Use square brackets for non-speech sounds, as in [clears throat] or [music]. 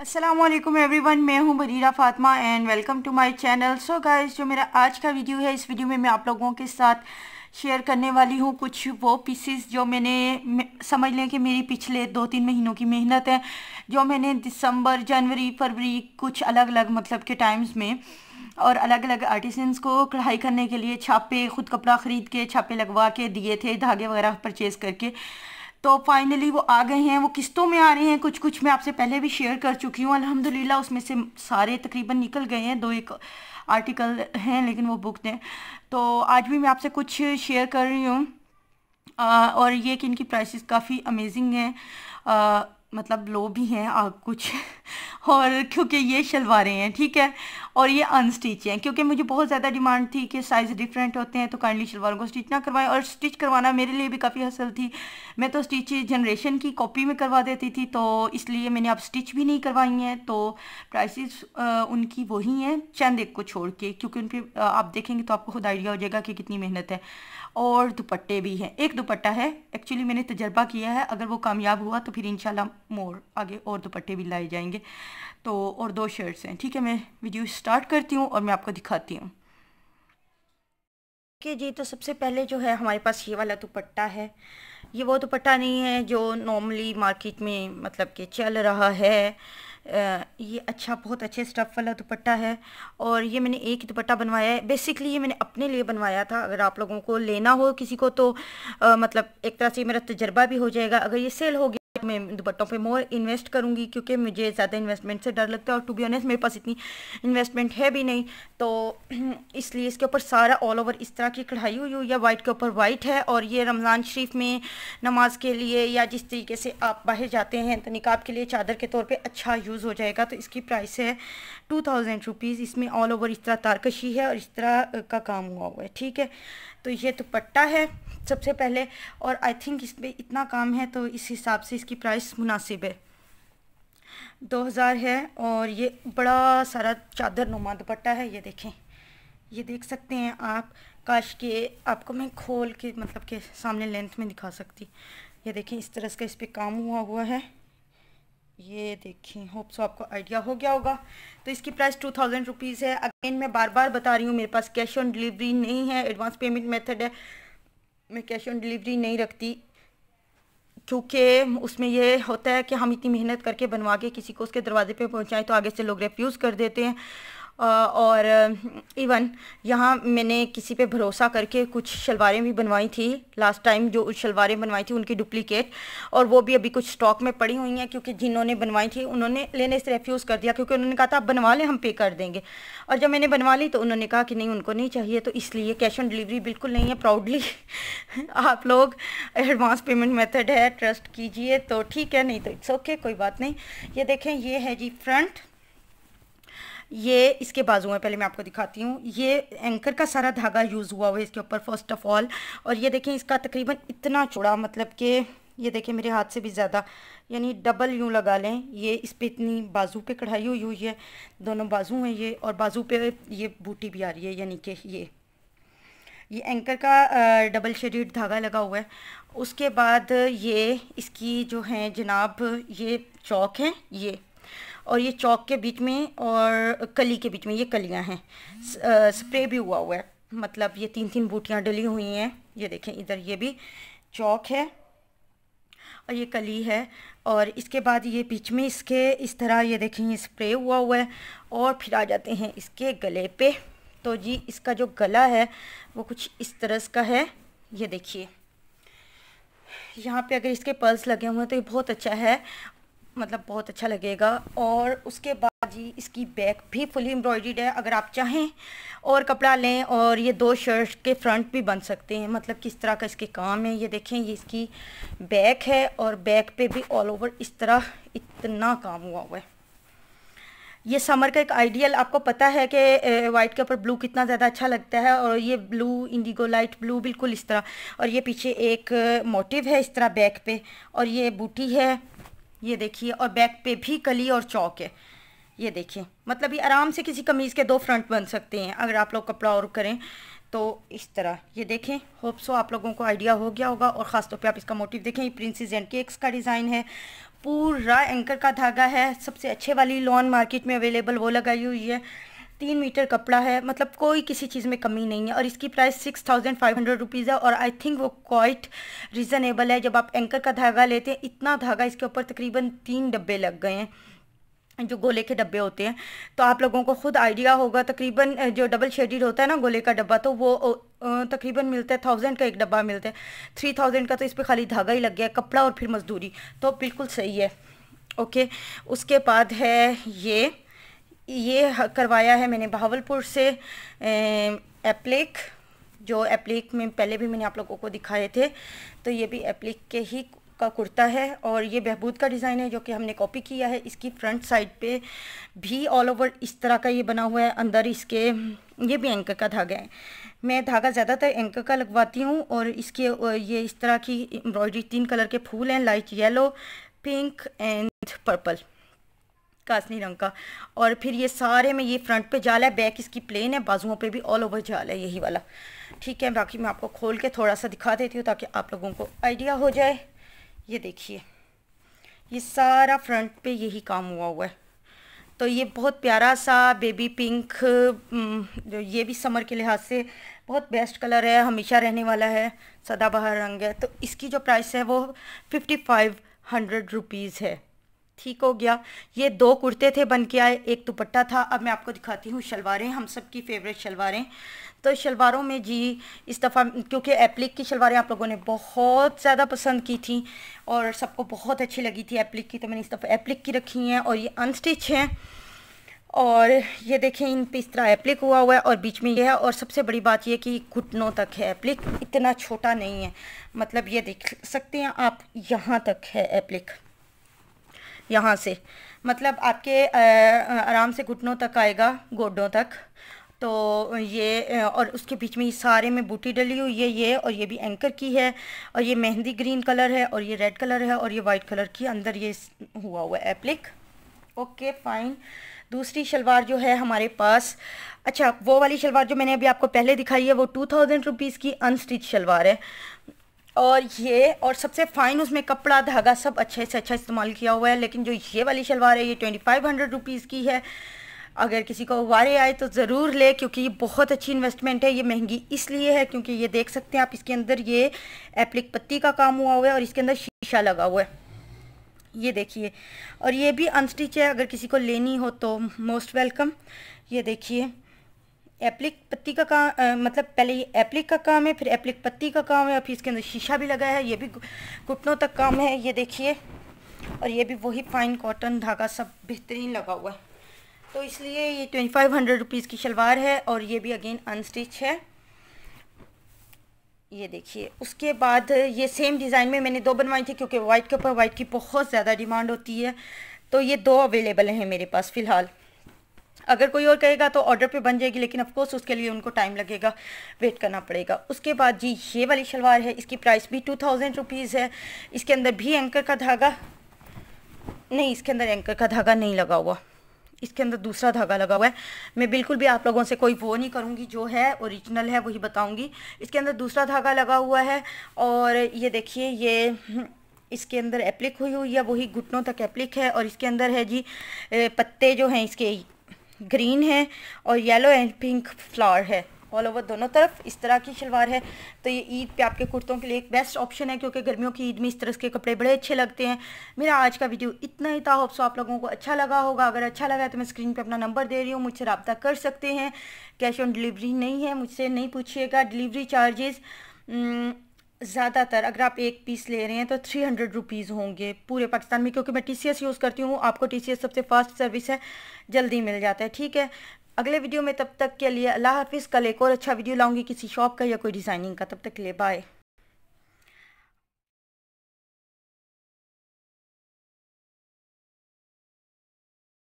Aslam every everyone मैं हूँ Badira Fatima and welcome to my channel so guys जो मेरा आज का वीडियो है इस वीडियो में मैं आप लोगों के साथ शेयर करने वाली हूँ कुछ वो पीसेस जो मैंने समझ लें कि मेरी पिछले दो तीन महीनों की मेहनत है जो मैंने दिसंबर जनवरी फरवरी कुछ अलग अलग मतलब के टाइम्स में और अलग अलग आर्टिसंस को कढ़ाई करने के लिए छापे खुद कपड़ा ख़रीद के छापे लगवा के दिए थे धागे वगैरह परचेज़ करके तो फाइनली वो आ गए हैं वो किस्तों में आ रहे हैं कुछ कुछ मैं आपसे पहले भी शेयर कर चुकी हूँ अल्हम्दुलिल्लाह उसमें से सारे तकरीबन निकल गए हैं दो एक आर्टिकल हैं लेकिन वो बुक हैं तो आज भी मैं आपसे कुछ शेयर कर रही हूँ और ये कि इनकी प्राइसेस काफ़ी अमेजिंग हैं मतलब लो भी हैं और कुछ और क्योंकि ये शलवारें हैं ठीक है और ये अनस्टिच हैं क्योंकि मुझे बहुत ज़्यादा डिमांड थी कि साइज़ डिफरेंट होते हैं तो काइंडली शलवारों को स्टिच ना करवाएं और स्टिच करवाना मेरे लिए भी काफ़ी हसल थी मैं तो स्टिच जनरेशन की कॉपी में करवा देती थी तो इसलिए मैंने अब स्टिच भी नहीं करवाई हैं तो प्राइस उनकी वही हैं चंद एक को छोड़ के क्योंकि उन पर आप देखेंगे तो आपको खुद आइडिया हो जाएगा कि कितनी मेहनत है और दुपट्टे भी हैं एक दुपट्टा है एक्चुअली मैंने तजर्बा किया है अगर वो कामयाब हुआ तो फिर इनशाला मोर आगे और दुपट्टे भी लाए जाएंगे तो और दो शर्ट्स हैं ठीक है मैं वीडियो स्टार्ट करती हूँ और मैं आपको दिखाती हूँ ओके जी तो सबसे पहले जो है हमारे पास ये वाला दुपट्टा है ये वो दुपट्टा नहीं है जो नॉर्मली मार्केट में मतलब कि चल रहा है ये अच्छा बहुत अच्छे स्टफ़ वाला दुपट्टा है और ये मैंने एक दुपट्टा बनवाया है बेसिकली ये मैंने अपने लिए बनवाया था अगर आप लोगों को लेना हो किसी को तो आ, मतलब एक तरह से मेरा तजर्बा भी हो जाएगा अगर ये सेल हो गया मैं दुपट्टों पे मोर इन्वेस्ट करूँगी क्योंकि मुझे ज़्यादा इन्वेस्टमेंट से डर लगता है और टू बी ऑनेस्ट मेरे पास इतनी इन्वेस्टमेंट है भी नहीं तो [clears throat] इसलिए इसके ऊपर सारा ऑल ओवर इस तरह की कढ़ाई हुई हुई या वाइट के ऊपर वाइट है और ये रमज़ान शरीफ में नमाज के लिए या जिस तरीके से आप बाहर जाते हैं तो निकाब के लिए चादर के तौर पर अच्छा यूज़ हो जाएगा तो इसकी प्राइस है टू थाउजेंड रुपीज़ इसमें ऑल ओवर इस तरह तारकशी है और इस तरह का काम हुआ हुआ है ठीक है तो ये दुपट्टा है सबसे पहले और आई थिंक इस पर इतना काम है तो इस हिसाब से इसकी प्राइस मुनासिब है दो हज़ार है और ये बड़ा सारा चादर नुमा दुपट्टा है ये देखें ये देख सकते हैं आप काश के आपको मैं खोल के मतलब के सामने लेंथ में दिखा सकती ये देखें इस तरह का इस पर काम हुआ हुआ है ये देखें होप सो आपको आइडिया हो गया होगा तो इसकी प्राइस टू थाउजेंड रुपीज़ है अगेन मैं बार बार बता रही हूँ मेरे पास कैश ऑन डिलीवरी नहीं है एडवांस पेमेंट मेथड है मैं कैश ऑन डिलीवरी नहीं रखती क्योंकि उसमें यह होता है कि हम इतनी मेहनत करके बनवा के किसी को उसके दरवाजे पे पहुंचाएं तो आगे से लोग रेफ्यूज़ कर देते हैं और इवन यहाँ मैंने किसी पे भरोसा करके कुछ शलवारें भी बनवाई थी लास्ट टाइम जो उस शलवारें बनवाई थी उनकी डुप्लिकेट और वो भी अभी कुछ स्टॉक में पड़ी हुई हैं क्योंकि जिन्होंने बनवाई थी उन्होंने लेने से रेफ्यूज़ कर दिया क्योंकि उन्होंने कहा था आप बनवा लें हम पे कर देंगे और जब मैंने बनवा ली तो उन्होंने कहा कि नहीं उनको नहीं चाहिए तो इसलिए कैश ऑन डिलीवरी बिल्कुल नहीं है प्राउडली [laughs] आप लोग एडवांस पेमेंट मेथड है ट्रस्ट कीजिए तो ठीक है नहीं तो इट्स ओके कोई बात नहीं ये देखें ये है जी फ्रंट ये इसके बाजू हैं पहले मैं आपको दिखाती हूँ ये एंकर का सारा धागा यूज़ हुआ हुआ है इसके ऊपर फर्स्ट ऑफ ऑल और ये देखें इसका तकरीबन इतना चौड़ा मतलब कि ये देखें मेरे हाथ से भी ज़्यादा यानी डबल यूँ लगा लें ये इस पर इतनी बाजू पे कढ़ाई हुई हुई है दोनों बाजू हैं ये और बाजू पे ये बूटी भी आ रही है यानी कि ये ये एंकर का डबल शेडिड धागा लगा हुआ है उसके बाद ये इसकी जो है जनाब ये चौक है ये और ये चौक के बीच में और कली के बीच में ये कलियां हैं स्प्रे भी हुआ हुआ है मतलब ये तीन तीन बूटियाँ डली हुई हैं ये देखें इधर ये भी चौक है और ये कली है और इसके बाद ये बीच में इसके इस तरह ये देखें ये स्प्रे हुआ हुआ है और फिर आ जाते हैं इसके गले पे तो जी इसका जो गला है वो कुछ इस तरह का है ये देखिए यहाँ पे अगर इसके पल्स लगे हुए हैं तो ये बहुत अच्छा है मतलब बहुत अच्छा लगेगा और उसके बाद जी इसकी बैक भी फुली एम्ब्रॉयड है अगर आप चाहें और कपड़ा लें और ये दो शर्ट के फ्रंट भी बन सकते हैं मतलब किस तरह का इसके काम है ये देखें ये इसकी बैक है और बैक पे भी ऑल ओवर इस तरह इतना काम हुआ हुआ है ये समर का एक आइडियल आपको पता है कि वाइट के ऊपर ब्लू कितना ज़्यादा अच्छा लगता है और ये ब्लू इंडिगो लाइट ब्लू बिल्कुल इस तरह और ये पीछे एक मोटिव है इस तरह बैक पे और ये बूटी है ये देखिए और बैक पे भी कली और चौक है ये देखिए मतलब ये आराम से किसी कमीज़ के दो फ्रंट बन सकते हैं अगर आप लोग कपड़ा और करें तो इस तरह ये देखें होप्सो आप लोगों को आइडिया हो गया होगा और ख़ास तौर पे आप इसका मोटिव देखें ये प्रिंसेस एंड केक्स का डिज़ाइन है पूरा एंकर का धागा है सबसे अच्छे वाली लॉन मार्केट में अवेलेबल वो लगाई हुई है तीन मीटर कपड़ा है मतलब कोई किसी चीज़ में कमी नहीं है और इसकी price six thousand five hundred rupees है और आई थिंक वो क्वाइट रीज़नेबल है जब आप एंकर का धागा लेते हैं इतना धागा इसके ऊपर तकरीबन तीन डब्बे लग गए हैं जो गोले के डब्बे होते हैं तो आप लोगों को खुद आइडिया होगा तकरीबन जो डबल शेडिड होता है ना गोले का डब्बा तो वो तकरीबन मिलता है थाउजेंड का एक डब्बा मिलता है थ्री थाउजेंड का तो इस पर खाली धागा ही लग गया कपड़ा और फिर मजदूरी तो बिल्कुल सही है ओके उसके बाद है ये ये करवाया है मैंने बहावलपुर से एप्लिक जो एप्लिक में पहले भी मैंने आप लोगों को दिखाए थे तो ये भी एप्लिक के ही का कुर्ता है और ये बहबूद का डिज़ाइन है जो कि हमने कॉपी किया है इसकी फ्रंट साइड पे भी ऑल ओवर इस तरह का ये बना हुआ है अंदर इसके ये भी एंकर का धागा है मैं धागा ज़्यादातर एंकर का लगवाती हूँ और इसके ये इस तरह की एम्ब्रॉयडरी तीन कलर के फूल हैं light yellow pink and purple इसका असली रंग का और फिर ये सारे में ये फ्रंट पे जाल है बैक इसकी प्लेन है बाजुओं पे भी ऑल ओवर जाल है यही वाला ठीक है बाकी मैं आपको खोल के थोड़ा सा दिखा देती हूँ ताकि आप लोगों को आइडिया हो जाए ये देखिए ये सारा फ्रंट पे यही काम हुआ हुआ है तो ये बहुत प्यारा सा बेबी पिंक ये भी समर के लिहाज से बहुत बेस्ट कलर है हमेशा रहने वाला है सदाबहार रंग है तो इसकी जो प्राइस है वो फिफ्टी फाइव हंड्रेड रुपीज़ है ठीक हो गया ये दो कुर्ते थे बन के आए एक दुपट्टा था अब मैं आपको दिखाती हूँ शलवारें हम सब की फेवरेट शलवारें तो शलवारों में जी इस दफ़ा क्योंकि एप्लिक की शलवारें आप लोगों ने बहुत ज़्यादा पसंद की थी और सबको बहुत अच्छी लगी थी एप्लिक की तो मैंने इस दफ़ा एप्लिक की रखी हैं और ये अनस्टिच हैं और ये देखें इन पे इस तरह एप्लिक हुआ हुआ है और बीच में ये है और सबसे बड़ी बात ये कि घुटनों तक है एप्लिक इतना छोटा नहीं है मतलब ये देख सकते हैं आप यहाँ तक है एप्लिक यहाँ से मतलब आपके आराम से घुटनों तक आएगा गोडों तक तो ये और उसके बीच में ये सारे में बूटी डली हुई है ये और ये भी एंकर की है और ये मेहंदी ग्रीन कलर है और ये रेड कलर है और ये वाइट कलर की अंदर ये हुआ हुआ है एप्लिक ओके फाइन दूसरी शलवार जो है हमारे पास अच्छा वो वाली शलवार जो मैंने अभी आपको पहले दिखाई है वो टू थाउजेंड रुपीज़ की अनस्टिच शलवार है और ये और सबसे फ़ाइन उसमें कपड़ा धागा सब अच्छे से अच्छा इस्तेमाल किया हुआ है लेकिन जो ये वाली शलवार है ये ट्वेंटी फाइव हंड्रेड रुपीज़ की है अगर किसी को वारे आए तो ज़रूर ले क्योंकि ये बहुत अच्छी इन्वेस्टमेंट है ये महंगी इसलिए है क्योंकि ये देख सकते हैं आप इसके अंदर ये एप्लिक पत्ती का काम हुआ हुआ है और इसके अंदर शीशा लगा हुआ है ये देखिए और ये भी अनस्टिच है अगर किसी को लेनी हो तो मोस्ट वेलकम ये देखिए एप्लिक पत्ती का काम मतलब पहले ये एप्लिक का काम है फिर एप्लिक पत्ती का काम है और फिर इसके अंदर शीशा भी लगा है ये भी घुटनों तक काम है ये देखिए और ये भी वही फाइन कॉटन धागा सब बेहतरीन लगा हुआ है तो इसलिए ये ट्वेंटी फाइव हंड्रेड रुपीज़ की शलवार है और ये भी अगेन अनस्टिच है ये देखिए उसके बाद ये सेम डिज़ाइन में मैंने दो बनवाई थी क्योंकि वाइट के ऊपर वाइट की बहुत ज़्यादा डिमांड होती है तो ये दो अवेलेबल हैं मेरे पास फ़िलहाल अगर कोई और कहेगा तो ऑर्डर पे बन जाएगी लेकिन ऑफकोर्स उसके लिए उनको टाइम लगेगा वेट करना पड़ेगा उसके बाद जी ये वाली शलवार है इसकी प्राइस भी टू थाउजेंड रुपीज़ है इसके अंदर भी एंकर का धागा नहीं इसके अंदर एंकर का धागा नहीं लगा हुआ इसके अंदर दूसरा धागा लगा हुआ है मैं बिल्कुल भी आप लोगों से कोई वो नहीं करूँगी जो है ओरिजिनल है वही बताऊँगी इसके अंदर दूसरा धागा लगा हुआ है और ये देखिए ये इसके अंदर एप्लिक हुई हुई है वही घुटनों तक एप्लिक है और इसके अंदर है जी पत्ते जो हैं इसके ग्रीन है और येलो एंड पिंक फ्लावर है ऑल ओवर दोनों तरफ इस तरह की शलवार है तो ये ईद पे आपके कुर्तों के लिए एक बेस्ट ऑप्शन है क्योंकि गर्मियों की ईद में इस तरह के कपड़े बड़े अच्छे लगते हैं मेरा आज का वीडियो इतना ही था सो आप लोगों को अच्छा लगा होगा अगर अच्छा लगा है तो मैं स्क्रीन पर अपना नंबर दे रही हूँ मुझसे रबता कर सकते हैं कैश ऑन डिलीवरी नहीं है मुझसे नहीं पूछिएगा डिलीवरी चार्जेज़ ज़्यादातर अगर आप एक पीस ले रहे हैं तो थ्री हंड्रेड रुपीज़ होंगे पूरे पाकिस्तान में क्योंकि मैं टी यूज़ करती हूँ आपको टी सबसे फ़ास्ट सर्विस है जल्दी मिल जाता है ठीक है अगले वीडियो में तब तक के लिए अल्लाह हाफिज़ कल एक और अच्छा वीडियो लाऊंगी किसी शॉप का या कोई डिज़ाइनिंग का तब तक के लिए बाय